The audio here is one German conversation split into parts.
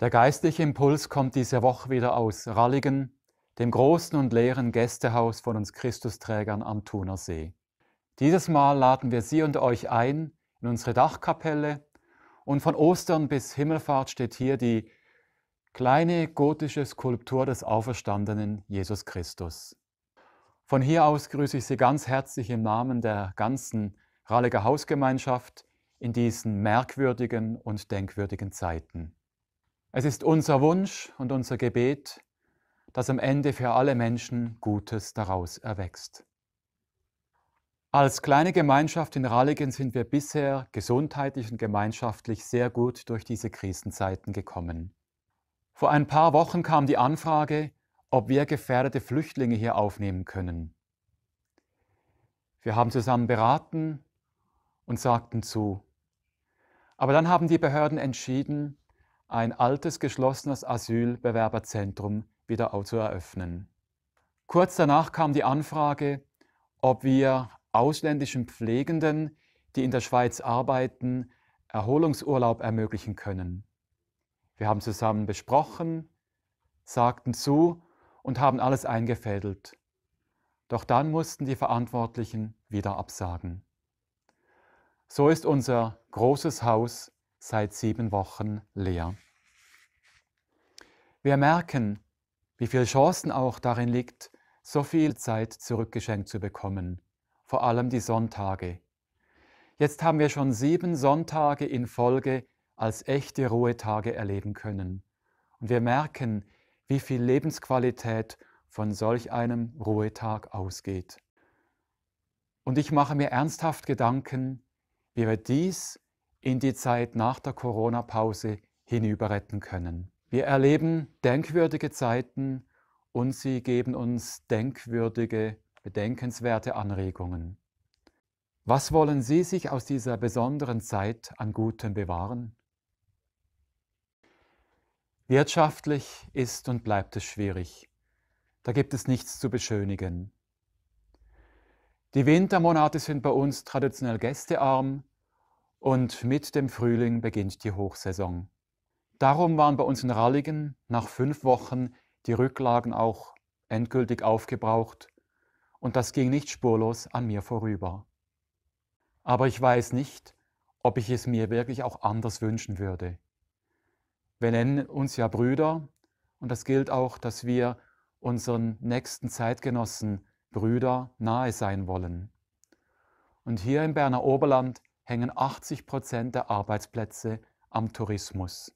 Der geistliche Impuls kommt diese Woche wieder aus Ralligen, dem großen und leeren Gästehaus von uns Christusträgern am Thunersee. Dieses Mal laden wir Sie und euch ein in unsere Dachkapelle und von Ostern bis Himmelfahrt steht hier die kleine gotische Skulptur des auferstandenen Jesus Christus. Von hier aus grüße ich Sie ganz herzlich im Namen der ganzen Ralliger Hausgemeinschaft in diesen merkwürdigen und denkwürdigen Zeiten. Es ist unser Wunsch und unser Gebet, dass am Ende für alle Menschen Gutes daraus erwächst. Als kleine Gemeinschaft in Ralligen sind wir bisher gesundheitlich und gemeinschaftlich sehr gut durch diese Krisenzeiten gekommen. Vor ein paar Wochen kam die Anfrage, ob wir gefährdete Flüchtlinge hier aufnehmen können. Wir haben zusammen beraten und sagten zu. Aber dann haben die Behörden entschieden, ein altes geschlossenes Asylbewerberzentrum wieder zu eröffnen. Kurz danach kam die Anfrage, ob wir ausländischen Pflegenden, die in der Schweiz arbeiten, Erholungsurlaub ermöglichen können. Wir haben zusammen besprochen, sagten zu und haben alles eingefädelt. Doch dann mussten die Verantwortlichen wieder absagen. So ist unser großes Haus seit sieben Wochen leer. Wir merken, wie viele Chancen auch darin liegt, so viel Zeit zurückgeschenkt zu bekommen, vor allem die Sonntage. Jetzt haben wir schon sieben Sonntage in Folge als echte Ruhetage erleben können. Und wir merken, wie viel Lebensqualität von solch einem Ruhetag ausgeht. Und ich mache mir ernsthaft Gedanken, wie wir dies in die Zeit nach der Corona-Pause hinüberretten können. Wir erleben denkwürdige Zeiten und sie geben uns denkwürdige, bedenkenswerte Anregungen. Was wollen Sie sich aus dieser besonderen Zeit an Gutem bewahren? Wirtschaftlich ist und bleibt es schwierig. Da gibt es nichts zu beschönigen. Die Wintermonate sind bei uns traditionell gästearm, und mit dem Frühling beginnt die Hochsaison. Darum waren bei uns in Ralligen nach fünf Wochen die Rücklagen auch endgültig aufgebraucht und das ging nicht spurlos an mir vorüber. Aber ich weiß nicht, ob ich es mir wirklich auch anders wünschen würde. Wir nennen uns ja Brüder und das gilt auch, dass wir unseren nächsten Zeitgenossen Brüder nahe sein wollen. Und hier im Berner Oberland hängen 80 Prozent der Arbeitsplätze am Tourismus.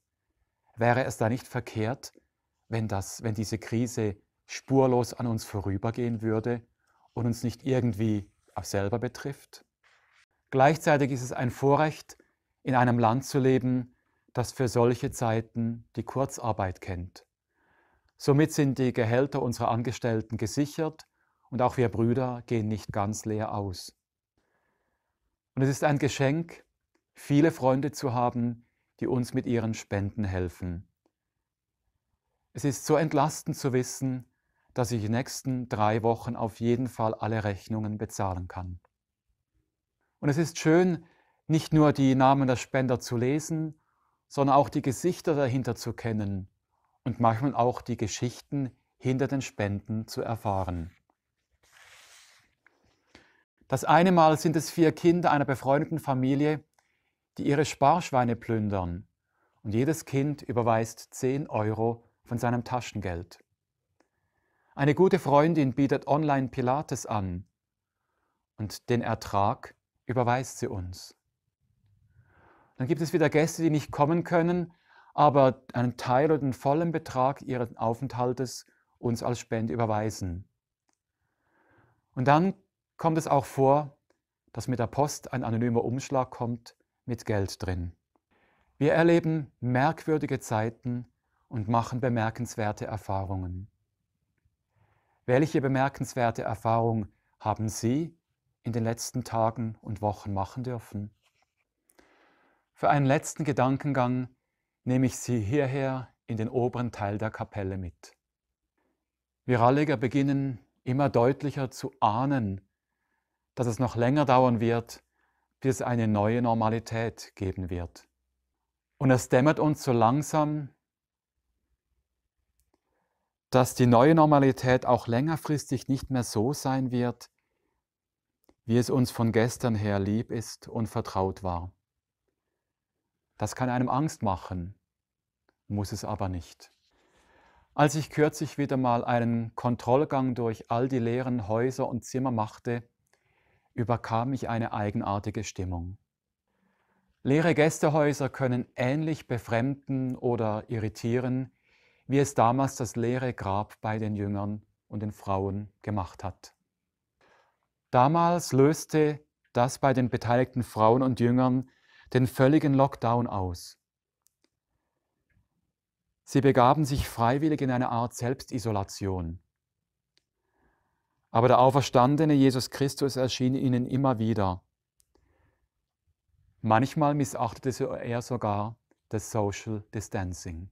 Wäre es da nicht verkehrt, wenn, das, wenn diese Krise spurlos an uns vorübergehen würde und uns nicht irgendwie auch selber betrifft? Gleichzeitig ist es ein Vorrecht, in einem Land zu leben, das für solche Zeiten die Kurzarbeit kennt. Somit sind die Gehälter unserer Angestellten gesichert und auch wir Brüder gehen nicht ganz leer aus. Und es ist ein Geschenk, viele Freunde zu haben, die uns mit ihren Spenden helfen. Es ist so entlastend zu wissen, dass ich in den nächsten drei Wochen auf jeden Fall alle Rechnungen bezahlen kann. Und es ist schön, nicht nur die Namen der Spender zu lesen, sondern auch die Gesichter dahinter zu kennen und manchmal auch die Geschichten hinter den Spenden zu erfahren. Das eine Mal sind es vier Kinder einer befreundeten Familie, die ihre Sparschweine plündern und jedes Kind überweist 10 Euro von seinem Taschengeld. Eine gute Freundin bietet online Pilates an und den Ertrag überweist sie uns. Dann gibt es wieder Gäste, die nicht kommen können, aber einen Teil oder den vollen Betrag ihres Aufenthaltes uns als Spende überweisen. Und dann kommt es auch vor, dass mit der Post ein anonymer Umschlag kommt mit Geld drin. Wir erleben merkwürdige Zeiten und machen bemerkenswerte Erfahrungen. Welche bemerkenswerte Erfahrung haben Sie in den letzten Tagen und Wochen machen dürfen? Für einen letzten Gedankengang nehme ich Sie hierher in den oberen Teil der Kapelle mit. Wir Ralliger beginnen immer deutlicher zu ahnen, dass es noch länger dauern wird, bis es eine neue Normalität geben wird. Und es dämmert uns so langsam, dass die neue Normalität auch längerfristig nicht mehr so sein wird, wie es uns von gestern her lieb ist und vertraut war. Das kann einem Angst machen, muss es aber nicht. Als ich kürzlich wieder mal einen Kontrollgang durch all die leeren Häuser und Zimmer machte, überkam mich eine eigenartige Stimmung. Leere Gästehäuser können ähnlich befremden oder irritieren, wie es damals das leere Grab bei den Jüngern und den Frauen gemacht hat. Damals löste das bei den beteiligten Frauen und Jüngern den völligen Lockdown aus. Sie begaben sich freiwillig in eine Art Selbstisolation. Aber der auferstandene Jesus Christus erschien ihnen immer wieder. Manchmal missachtete er sogar das Social Distancing.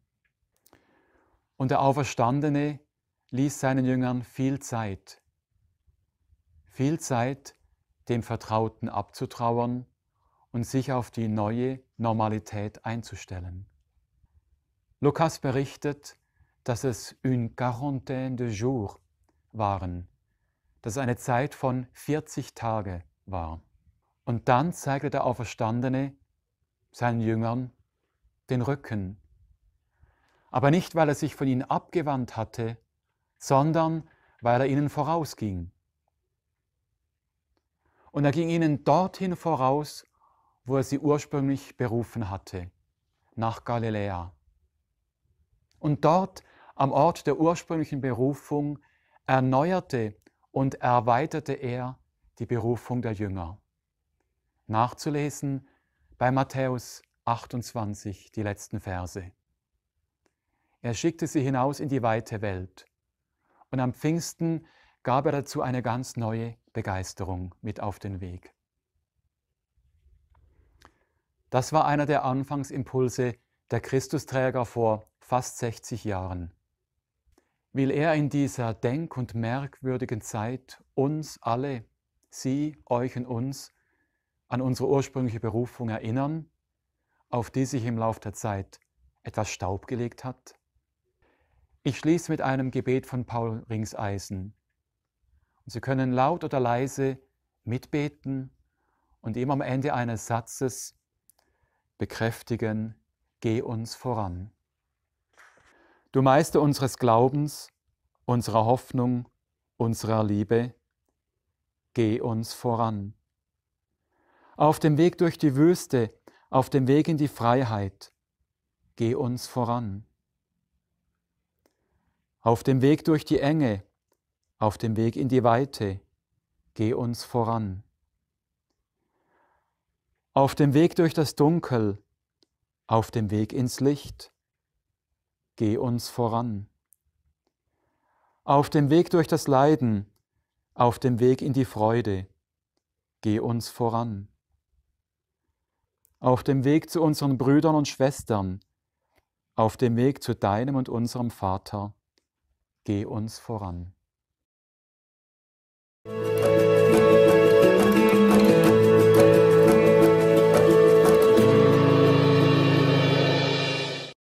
Und der Auferstandene ließ seinen Jüngern viel Zeit, viel Zeit, dem Vertrauten abzutrauern und sich auf die neue Normalität einzustellen. Lukas berichtet, dass es une quarantaine de jours waren, dass es eine Zeit von 40 Tage war. Und dann zeigte der Auferstandene seinen Jüngern den Rücken. Aber nicht, weil er sich von ihnen abgewandt hatte, sondern weil er ihnen vorausging. Und er ging ihnen dorthin voraus, wo er sie ursprünglich berufen hatte, nach Galiläa. Und dort, am Ort der ursprünglichen Berufung, erneuerte und erweiterte er die Berufung der Jünger. Nachzulesen bei Matthäus 28, die letzten Verse. Er schickte sie hinaus in die weite Welt. Und am Pfingsten gab er dazu eine ganz neue Begeisterung mit auf den Weg. Das war einer der Anfangsimpulse der Christusträger vor fast 60 Jahren will er in dieser denk- und merkwürdigen Zeit uns alle, Sie, euch und uns, an unsere ursprüngliche Berufung erinnern, auf die sich im Lauf der Zeit etwas Staub gelegt hat? Ich schließe mit einem Gebet von Paul Ringseisen. Und Sie können laut oder leise mitbeten und ihm am Ende eines Satzes bekräftigen, geh uns voran du Meister unseres Glaubens, unserer Hoffnung, unserer Liebe, geh uns voran. Auf dem Weg durch die Wüste, auf dem Weg in die Freiheit, geh uns voran. Auf dem Weg durch die Enge, auf dem Weg in die Weite, geh uns voran. Auf dem Weg durch das Dunkel, auf dem Weg ins Licht, geh uns voran. Auf dem Weg durch das Leiden, auf dem Weg in die Freude, geh uns voran. Auf dem Weg zu unseren Brüdern und Schwestern, auf dem Weg zu deinem und unserem Vater, geh uns voran.